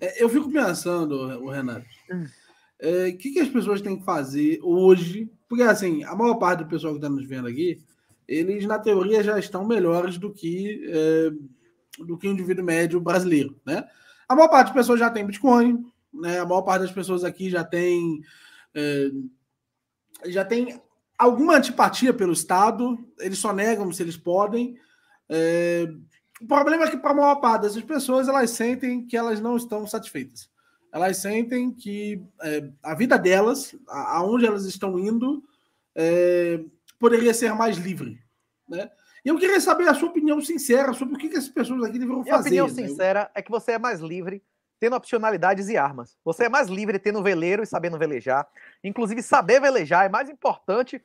É, eu fico pensando, o Renato, o hum. é, que, que, as pessoas têm que fazer hoje? Porque, assim, a maior parte do pessoal que está nos vendo aqui, eles, na teoria, já estão melhores do que, é, do que o indivíduo médio brasileiro, né? A maior parte das pessoas já tem Bitcoin, né? A maior parte das pessoas aqui já tem... É, já tem alguma antipatia pelo Estado, eles só negam se eles podem. É, o problema é que, para a maior parte dessas pessoas, elas sentem que elas não estão satisfeitas. Elas sentem que é, a vida delas, aonde elas estão indo, é, poderia ser mais livre. Né? E eu queria saber a sua opinião sincera sobre o que, que essas pessoas aqui deveriam fazer. Minha opinião né? sincera é que você é mais livre tendo opcionalidades e armas. Você é mais livre tendo veleiro e sabendo velejar. Inclusive, saber velejar é mais importante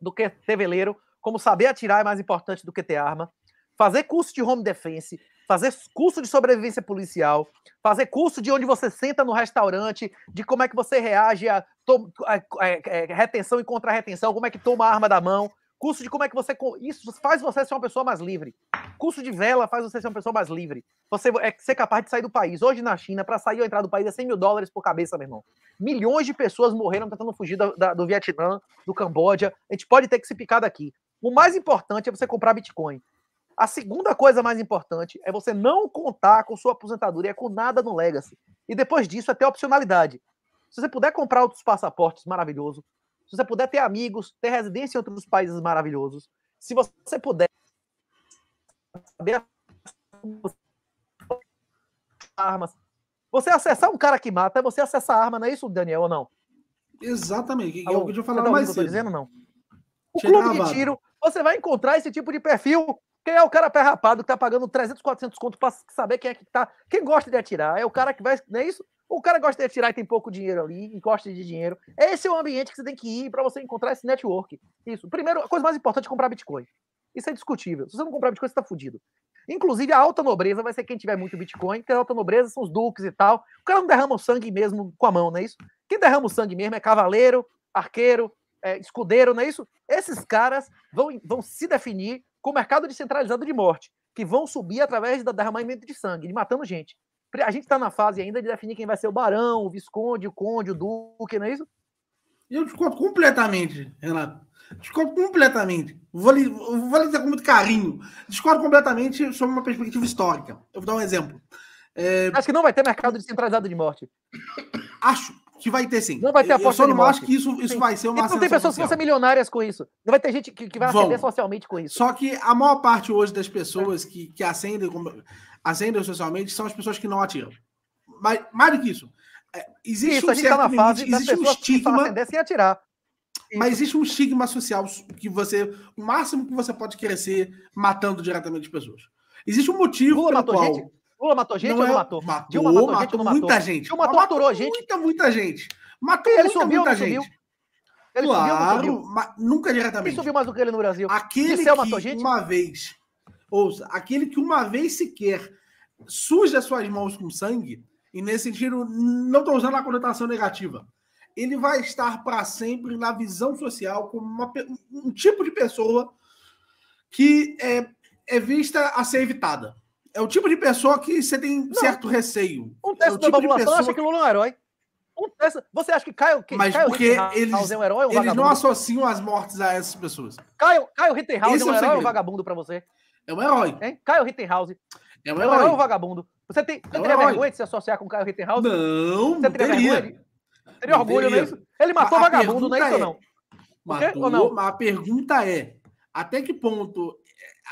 do que ter veleiro, como saber atirar é mais importante do que ter arma fazer curso de home defense, fazer curso de sobrevivência policial, fazer curso de onde você senta no restaurante, de como é que você reage a, a, a, é, retenção e contra-retenção, como é que toma a arma da mão, curso de como é que você. Isso faz você ser uma pessoa mais livre. Curso de vela faz você ser uma pessoa mais livre. Você é ser capaz de sair do país. Hoje na China, para sair ou entrar do país é 100 mil dólares por cabeça, meu irmão. Milhões de pessoas morreram tentando fugir da, do Vietnã, do Camboja. A gente pode ter que se picar daqui. O mais importante é você comprar Bitcoin. A segunda coisa mais importante é você não contar com sua aposentadoria com nada no Legacy. E depois disso, até opcionalidade. Se você puder comprar outros passaportes, maravilhoso. Se você puder ter amigos, ter residência em outros países maravilhosos. Se você puder saber armas. Você acessar um cara que mata, você acessar a arma, não é isso, Daniel, ou não? Exatamente. Alô, tá é o que eu falava tá mais cedo. Dizendo, não. O clube de tiro, você vai encontrar esse tipo de perfil quem é o cara pé rapado que tá pagando 300, 400 conto pra saber quem é que tá. Quem gosta de atirar? É o cara que vai. Não é isso? O cara gosta de atirar e tem pouco dinheiro ali, e gosta de dinheiro. Esse é o ambiente que você tem que ir para você encontrar esse network. Isso. Primeiro, a coisa mais importante é comprar Bitcoin. Isso é discutível. Se você não comprar Bitcoin, você tá fudido. Inclusive, a alta nobreza vai ser quem tiver muito Bitcoin, porque a alta nobreza são os duques e tal. O cara não derrama o sangue mesmo com a mão, não é isso? Quem derrama o sangue mesmo é cavaleiro, arqueiro, é, escudeiro, não é isso? Esses caras vão, vão se definir com o mercado descentralizado de morte, que vão subir através do derramamento de sangue, de matando gente. A gente está na fase ainda de definir quem vai ser o barão, o visconde, o conde, o duque, não é isso? Eu discordo completamente, Renato. Discordo completamente. Vou lhe, vou lhe dizer com muito carinho. Discordo completamente sobre uma perspectiva histórica. Eu vou dar um exemplo. É... Acho que não vai ter mercado descentralizado de morte. Acho. Que vai ter sim. Não vai ter aposta. Eu só não acho que isso, isso vai ser uma Não tem pessoas que vão ser milionárias com isso. Não vai ter gente que, que vai Vão. socialmente com isso. Só que a maior parte hoje das pessoas que, que ascendem, acendem socialmente são as pessoas que não atiram. Mas, mais do que isso. É, existe isso, um a gente tá certo tá na fase existe um estigma. Que atirar. Mas existe um estigma social que você. O máximo que você pode crescer matando diretamente as pessoas. Existe um motivo Lula pelo qual. Gente? Lula matou gente não ou não matou? É matou, Dilma matou, matou, gente, matou muita matou. gente. Dilma matou, matou muita, gente. Muita, muita gente. Matou ele muita, subiu, muita gente. Subiu. Ele claro, subiu, nunca diretamente. Ele subiu mais do que ele no Brasil? Aquele que matou gente? uma vez, ouça, aquele que uma vez sequer suja suas mãos com sangue, e nesse sentido não estou usando a conotação negativa, ele vai estar para sempre na visão social como uma, um tipo de pessoa que é, é vista a ser evitada é o tipo de pessoa que você tem não, certo receio. Um é teste é da tipo população pessoa... acha que Lula é um herói. Um teste... Você acha que Caio, que Mas Caio porque eles, é um herói ou um Eles vagabundo? não associam as mortes a essas pessoas. Caio, Caio Rittenhouse é um é herói ou um vagabundo pra você? É um herói. Hein? Caio Rittenhouse. É um herói. É um herói ou vagabundo? Você, tem, você é um teria herói. vergonha de se associar com Caio Rittenhouse? Não, você teria não teria. Vergonha de... Teria não orgulho, teria. não é isso? Ele matou a vagabundo, não é isso é, ou não? Matou, não. a pergunta é, até que ponto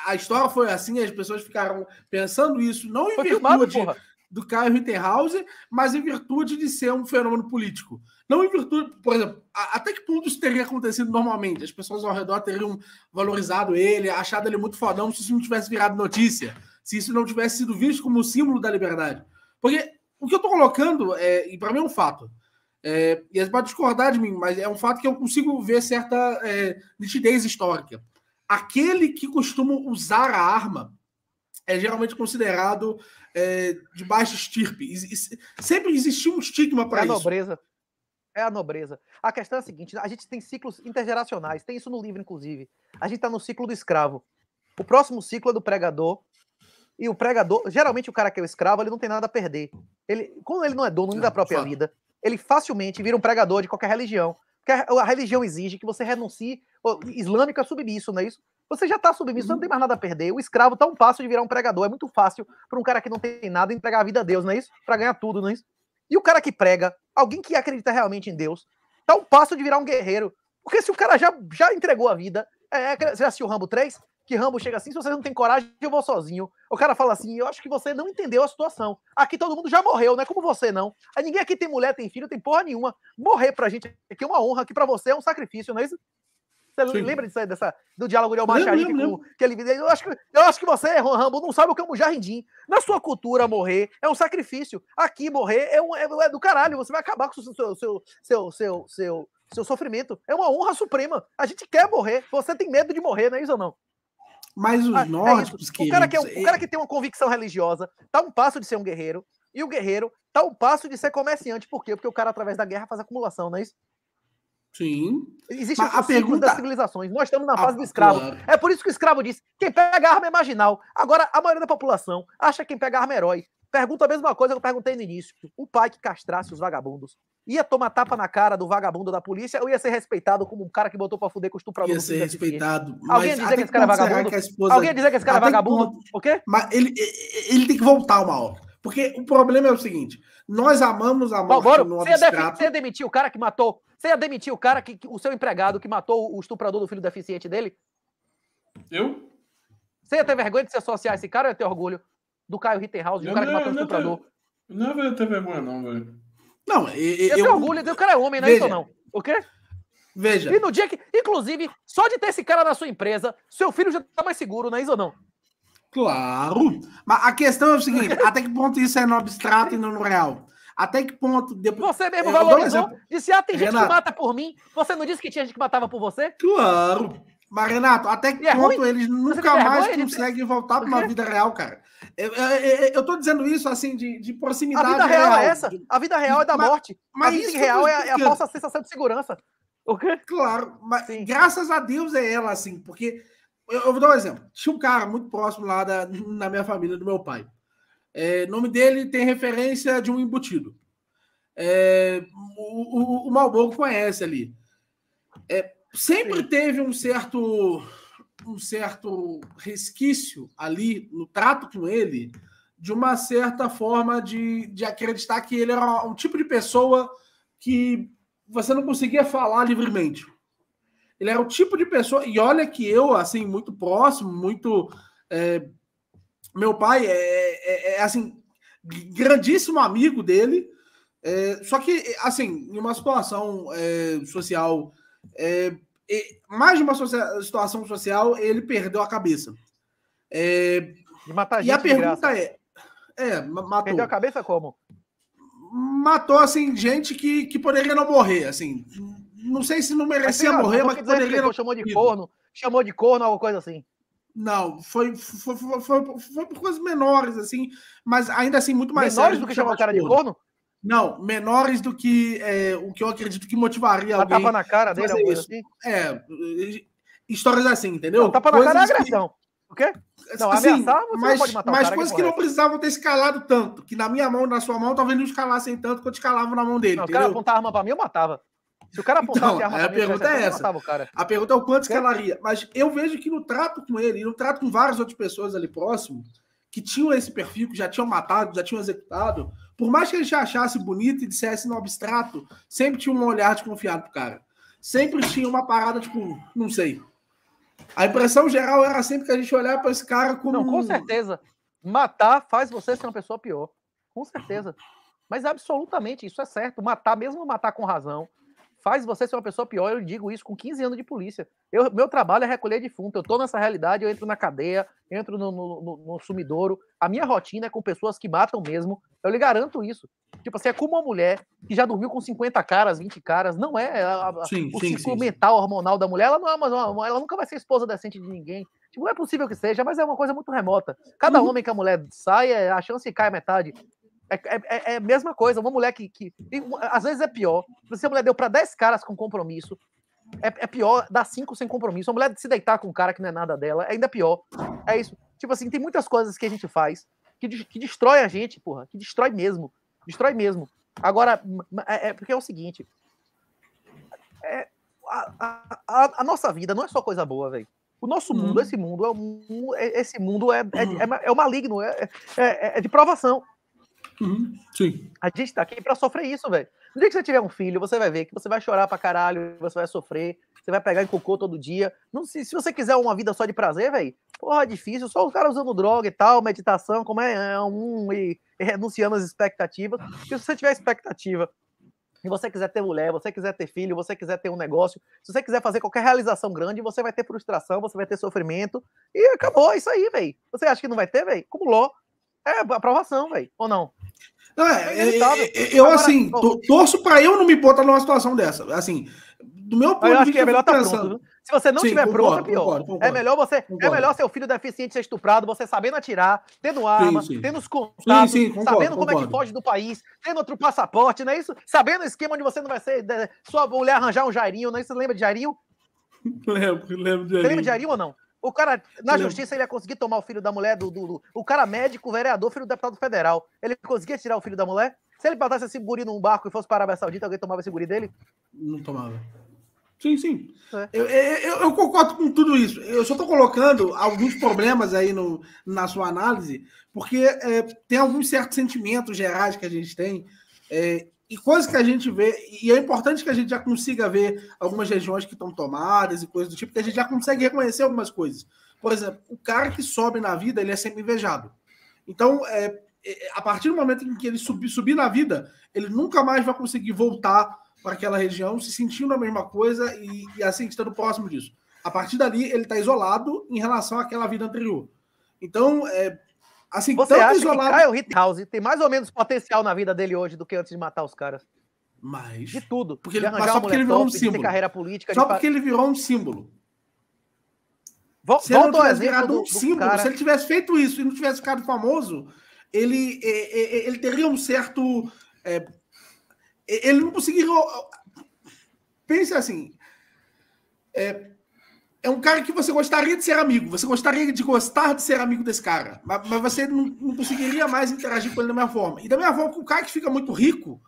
a história foi assim, as pessoas ficaram pensando isso, não em foi virtude filmado, do Caio Ritterhouse, mas em virtude de ser um fenômeno político. Não em virtude, por exemplo, a, até que ponto isso teria acontecido normalmente? As pessoas ao redor teriam valorizado ele, achado ele muito fodão se isso não tivesse virado notícia, se isso não tivesse sido visto como símbolo da liberdade. Porque o que eu estou colocando, é, e para mim é um fato, é, e as é pode discordar de mim, mas é um fato que eu consigo ver certa é, nitidez histórica aquele que costuma usar a arma é geralmente considerado é, de baixa estirpe. Sempre existiu um estigma para é isso. Nobreza. É a nobreza. A questão é a seguinte: a gente tem ciclos intergeracionais, tem isso no livro, inclusive. A gente está no ciclo do escravo. O próximo ciclo é do pregador. E o pregador, geralmente o cara que é o escravo, ele não tem nada a perder. Ele, como ele não é dono nem da própria vida, ele facilmente vira um pregador de qualquer religião. Porque a religião exige que você renuncie islâmica é submisso, não é isso? Você já está submisso, você não tem mais nada a perder. O escravo tão fácil de virar um pregador. É muito fácil para um cara que não tem nada entregar a vida a Deus, não é isso? Para ganhar tudo, não é isso? E o cara que prega, alguém que acredita realmente em Deus, está um passo de virar um guerreiro. Porque se o cara já, já entregou a vida, é, é você já assistiu Rambo 3? Que Rambo chega assim, se você não tem coragem, eu vou sozinho. O cara fala assim, eu acho que você não entendeu a situação. Aqui todo mundo já morreu, não é como você, não. Aí ninguém aqui tem mulher, tem filho, tem porra nenhuma. Morrer pra gente aqui é uma honra, aqui pra você é um sacrifício, não é isso? Você Sim. lembra disso aí, dessa, do diálogo de Almachari que ele eu acho que Eu acho que você, Rambo, não sabe o que é um jardim Na sua cultura, morrer é um sacrifício. Aqui, morrer é, um, é, é do caralho. Você vai acabar com o seu, seu, seu, seu, seu, seu, seu, sofrimento. É uma honra suprema. A gente quer morrer. Você tem medo de morrer, não é isso ou não? Mas os nossos ah, é nórdicos, é que. O cara que, é o cara que tem uma convicção religiosa tá um passo de ser um guerreiro. E o guerreiro tá um passo de ser comerciante. Por quê? Porque o cara, através da guerra, faz acumulação, não é isso? Sim. Existe Mas a pergunta das civilizações. Nós estamos na fase ah, do escravo. Claro. É por isso que o escravo disse: quem pega arma é marginal. Agora, a maioria da população acha que quem pega arma é herói. Pergunta a mesma coisa que eu perguntei no início. O pai que castrasse os vagabundos ia tomar tapa na cara do vagabundo da polícia ou ia ser respeitado como um cara que botou pra fuder com estuprador? Ia ser respeitado. Alguém é dizer que esse cara é vagabundo? Esposa... Alguém dizer que esse cara até é vagabundo? Ponto... O quê? Mas ele, ele tem que voltar uma hora. Porque o problema é o seguinte: nós amamos a morte Bom, bora, no você, ia demitir o cara que matou você ia demitir o cara, que, que, o seu empregado que matou o estuprador do filho deficiente dele? Eu? Você ia ter vergonha de se associar a esse cara ou ia ter orgulho do Caio Rittenhouse, do cara que matou o estuprador? não vai ter vergonha, não, velho. Não, e, eu, eu, tenho orgulho, o cara é homem, não é isso não. O quê? Veja. E no dia que, inclusive, só de ter esse cara na sua empresa, seu filho já tá mais seguro, não é isso ou não? Claro. Mas a questão é o seguinte: até que ponto isso é no abstrato e não no real? Até que ponto depois. Você mesmo é, valorizou? disse, ah, tem Renato, gente que mata por mim. Você não disse que tinha gente que matava por você? Claro. Mas, Renato, até que é ponto ruim? eles nunca mais vergonha, conseguem voltar para uma vida real, cara. Eu, eu, eu, eu, tô dizendo isso, assim, de, de proximidade. A vida real, é real, é essa. A vida real é da mas, morte. Mas a vida real é, é a é falsa sensação de segurança. O quê? Claro, mas Sim. graças a Deus é ela, assim, porque. Eu, vou dar um exemplo. Tinha um cara muito próximo lá da, na minha família, do meu pai. É, nome dele tem referência de um embutido. É, o, o, o Malboro conhece ali. É, sempre Sim. teve um certo um certo resquício ali no trato com ele de uma certa forma de, de acreditar que ele era um tipo de pessoa que você não conseguia falar livremente. Ele era o tipo de pessoa, e olha que eu, assim, muito próximo, muito é, meu pai é, é, é assim, grandíssimo amigo dele. É, só que, assim, em uma situação é, social, é, mais de uma situação social, ele perdeu a cabeça. É, e matar e a pergunta é, é, matou. Perdeu a cabeça como? Matou, assim, gente que, que poderia não morrer, assim. Não sei se não merecia morrer, mas que poderia... Não... Chamou de corno, chamou de corno, alguma coisa assim. Não, foi, foi, foi, foi, foi por coisas menores, assim, mas ainda assim muito mais Menores do que chamar o cara de corno? Não, menores do que é, o que eu acredito que motivaria Ela alguém. Tapa na cara dele, é assim? É, histórias assim, entendeu? Não, tapa na coisas cara é agressão. Que... O quê? Não, assim, você mas, pode matar Mas coisas que, que é. não precisavam ter escalado tanto, que na minha mão, na sua mão, talvez não escalassem tanto quanto escalavam na mão dele. Não, entendeu? o cara apontar arma pra mim, eu matava. Se o cara apontasse então, a arma, a pergunta é essa. o cara. A pergunta é o quanto é que ria. Mas eu vejo que no trato com ele, e no trato com várias outras pessoas ali próximo, que tinham esse perfil, que já tinham matado, já tinham executado, por mais que ele já achasse bonito e dissesse no abstrato, sempre tinha um olhar desconfiado pro cara. Sempre tinha uma parada, tipo, não sei. A impressão geral era sempre que a gente olhava para esse cara como. Não, com certeza. Matar faz você ser uma pessoa pior. Com certeza. Mas absolutamente, isso é certo. Matar, mesmo matar com razão, faz você ser uma pessoa pior. Eu digo isso com 15 anos de polícia. Eu, meu trabalho é recolher defunto. Eu tô nessa realidade, eu entro na cadeia, entro no, no, no, no sumidouro. A minha rotina é com pessoas que matam mesmo. Eu lhe garanto isso. Tipo assim, é como uma mulher que já dormiu com 50 caras, 20 caras. Não é. A, a, sim, o sim, ciclo sim, mental hormonal da mulher, ela não é uma, ela nunca vai ser esposa decente de ninguém. Tipo, não é possível que seja, mas é uma coisa muito remota. Cada uhum. homem que a mulher sai, é, a chance cai a metade. É, é, é, é, a mesma coisa. Uma mulher que, que. Às vezes é pior. Se a mulher deu para 10 caras com compromisso, é, é pior dar 5 sem compromisso. Uma mulher se deitar com um cara que não é nada dela, é ainda pior. É isso. Tipo assim, tem muitas coisas que a gente faz que, que destrói a gente, porra. Que destrói mesmo. Destrói mesmo. Agora, é, é, porque é o seguinte. É, a, a, a, nossa vida não é só coisa boa, velho. O nosso mundo, hum. esse mundo, é, um, esse mundo é, é, é, é maligno, é, é de provação. Uhum, sim. A gente tá aqui para sofrer isso, velho. No dia que você tiver um filho, você vai ver que você vai chorar pra caralho, você vai sofrer, você vai pegar em cocô todo dia. Não, se, se você quiser uma vida só de prazer, velho, porra, é difícil. Só os caras usando droga e tal, meditação, como é, é um, e, e renunciando às expectativas. Porque se você tiver expectativa se você quiser ter mulher, você quiser ter filho, você quiser ter um negócio, se você quiser fazer qualquer realização grande, você vai ter frustração, você vai ter sofrimento. E acabou, é isso aí, velho. Você acha que não vai ter, velho? Acumulou. É aprovação, velho. Ou não? é, é, é, é, eu, Agora, assim, torço para eu não me botar numa situação dessa. Assim, do meu ponto é eu acho de vista. é melhor tá Se você não tiver concordo, pronto, é pior. Concordo, concordo, é melhor você. É melhor seu filho deficiente ser estuprado, você sabendo atirar, tendo arma, sim, sim. tendo os contatos, sabendo como é que foge do país, tendo outro passaporte, não é isso? Sabendo o esquema onde você não vai ser. Sua mulher arranjar um Jairinho, não é isso? Lembra de Jairinho? Lembro, lembro de Jairinho. Você lembra de Jairinho ou não? O cara, na justiça, ele ia conseguir tomar o filho da mulher do, do, do, O cara médico, vereador, filho do deputado federal. Ele conseguia tirar o filho da mulher? Se ele passasse esse guri num barco e fosse para a Arábia Saudita, alguém tomava esse guri dele? Não tomava. Sim, sim. É. Eu, eu, eu, concordo com tudo isso. Eu só estou colocando alguns problemas aí no, na sua análise, porque é, tem alguns certos sentimentos gerais que a gente tem é, e coisas que a gente vê, e é importante que a gente já consiga ver algumas regiões que estão tomadas e coisas do tipo, que a gente já consegue reconhecer algumas coisas. Por exemplo, o cara que sobe na vida, ele é sempre invejado. Então, é, é a partir do momento em que ele subir, subir na vida, ele nunca mais vai conseguir voltar para aquela região se sentindo a mesma coisa e, e assim estando próximo disso. A partir dali, ele está isolado em relação àquela vida anterior. Então, é, Assim, Você acha isolado... que Kyle Rittenhouse tem mais ou menos potencial na vida dele hoje do que antes de matar os caras? Mas... De tudo. Porque ele, só porque ele virou um símbolo. Carreira política, só de... porque ele virou um símbolo. Vol, se ele não tivesse virado um do, símbolo, cara... se ele tivesse feito isso e não tivesse ficado famoso, ele, é, é, é, ele, teria um certo... É, ele não conseguiria... Pensa assim... É, é um cara que você gostaria de ser amigo, você gostaria de gostar de ser amigo desse cara, mas, mas você não, não, conseguiria mais interagir com ele da mesma forma. E da mesma forma, com o cara que fica muito rico,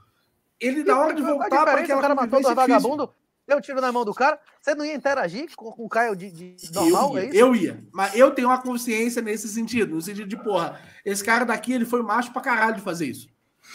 ele na hora de voltar para aquela o cara matou dois vagabundo, deu um tiro na mão do cara, você não ia interagir com, com o Caio de, de normal, eu é ia, é isso? Eu ia, mas eu tenho uma consciência nesse sentido, no sentido de, porra, esse cara daqui, ele foi macho pra caralho de fazer isso.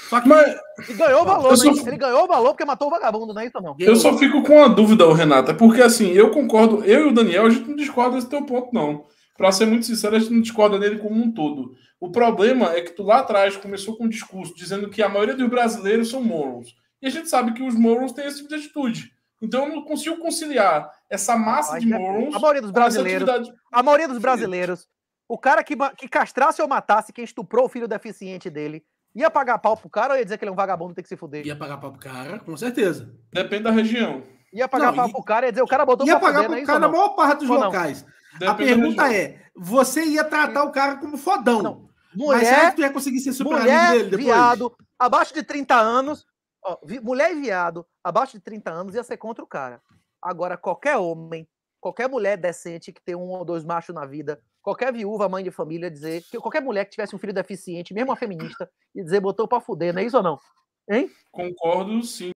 Só que Mas... ele ganhou o valor, só... né? Ele ganhou o valor porque matou o vagabundo, não é isso não? Eu só fico com uma dúvida, Renata, porque assim, eu concordo, eu e o Daniel, a gente não discorda desse teu ponto, não. Para ser muito sincero, a gente não discorda dele como um todo. O problema é que tu lá atrás começou com um discurso dizendo que a maioria dos brasileiros são morons. E a gente sabe que os morons têm esse tipo de atitude. Então eu não consigo conciliar essa massa de é morons. A maioria dos brasileiros. A maioria dos brasileiros. O cara que, que castrasse ou matasse quem estuprou o filho deficiente dele Ia pagar pau pro cara ou ia dizer que ele é um vagabundo tem que se fuder? Ia pagar pau pro cara, com certeza. Depende da região. Ia pagar não, pau ia... pro cara e dizer, o cara botou ia pra pagar pro é cara na maior parte dos ou locais. a pergunta é, você ia tratar hum. o cara como fodão. Não. Mulher, mas será que tu ia conseguir ser super mulher, dele depois? viado, abaixo de 30 anos, ó, vi, mulher e viado, abaixo de 30 anos ia ser contra o cara. Agora, qualquer homem, qualquer mulher decente que tem um ou dois machos na vida, qualquer viúva, mãe de família, dizer, qualquer mulher que tivesse um filho deficiente, mesmo a feminista, e dizer botou pra fuder, não é isso ou não? Hein? Concordo, sim.